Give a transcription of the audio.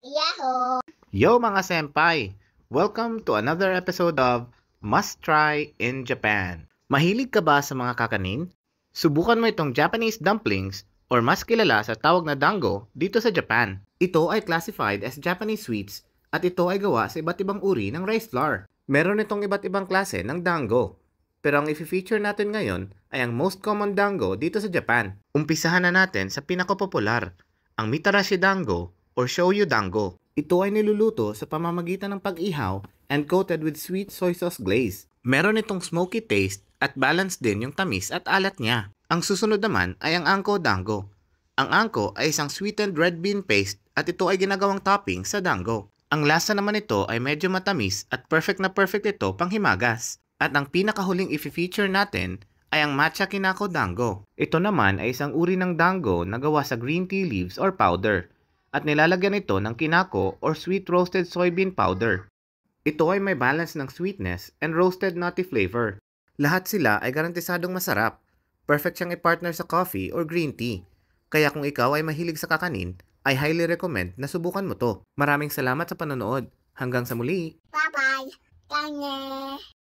Yahoo! Yo mga senpai! Welcome to another episode of Must Try in Japan. Mahilig ka ba sa mga kakanin? Subukan mo itong Japanese dumplings or mas kilala sa tawag na dango dito sa Japan. Ito ay classified as Japanese sweets at ito ay gawa sa iba't ibang uri ng rice flour. Meron itong iba't ibang klase ng dango. Pero ang i-feature natin ngayon ay ang most common dango dito sa Japan. Umpisahan na natin sa pinakapopular, ang Mitarashi dango or shoyu dango. Ito ay niluluto sa pamamagitan ng pag-ihaw and coated with sweet soy sauce glaze. Meron itong smoky taste at balanced din yung tamis at alat niya. Ang susunod naman ay ang angko dango. Ang angko ay isang sweetened red bean paste at ito ay ginagawang topping sa dango. Ang lasa naman nito ay medyo matamis at perfect na perfect ito pang himagas. At ang pinakahuling i feature natin ay ang matcha kinako dango. Ito naman ay isang uri ng dango na gawa sa green tea leaves or powder at nilalagyan ito ng kinako or sweet roasted soybean powder. Ito ay may balance ng sweetness and roasted nutty flavor. Lahat sila ay garantisadong masarap. Perfect siyang i-partner sa coffee or green tea. Kaya kung ikaw ay mahilig sa kakanin, I highly recommend na subukan mo to. Maraming salamat sa panonood. Hanggang sa muli. Bye-bye. Kanye.